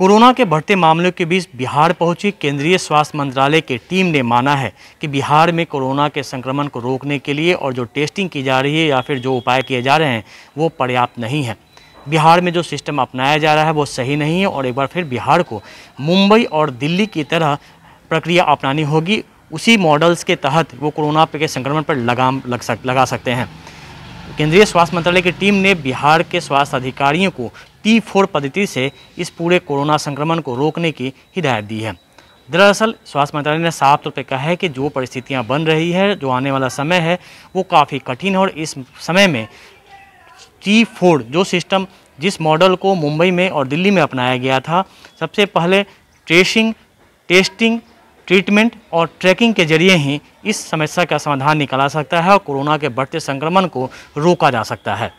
corona के बढ़ते मामलों के बीच बिहार पहुंची केंद्रीय स्वास्थ्य मंत्रालय की टीम ने माना है कि बिहार में कोरोना के संक्रमण को रोकने के लिए और जो टेस्टिंग की जा रही है या फिर जो उपाय किए जा रहे हैं वो पर्याप्त नहीं है बिहार में जो सिस्टम अपनाया जा रहा है वो सही नहीं है और एक बार फिर बिहार को मुंबई और दिल्ली की तरह प्रक्रिया अपनानी होगी उसी मॉडल्स के तहत वो कोरोना के संक्रमण पर लगाम लग सक लगा सकते हैं केंद्रीय स्वास्थ्य मंत्रालय की टीम ने बिहार के स्वास्थ्य अधिकारियों को टी फोर पद्धति से इस पूरे कोरोना संक्रमण को रोकने की हिदायत दी है दरअसल स्वास्थ्य मंत्रालय ने साफ तौर पर कहा है कि जो परिस्थितियां बन रही है जो आने वाला समय है वो काफ़ी कठिन है और इस समय में टी फोर जो सिस्टम जिस मॉडल को मुंबई में और दिल्ली में अपनाया गया था सबसे पहले ट्रेसिंग टेस्टिंग ट्रीटमेंट और ट्रैकिंग के जरिए ही इस समस्या का समाधान निकाला सकता है और कोरोना के बढ़ते संक्रमण को रोका जा सकता है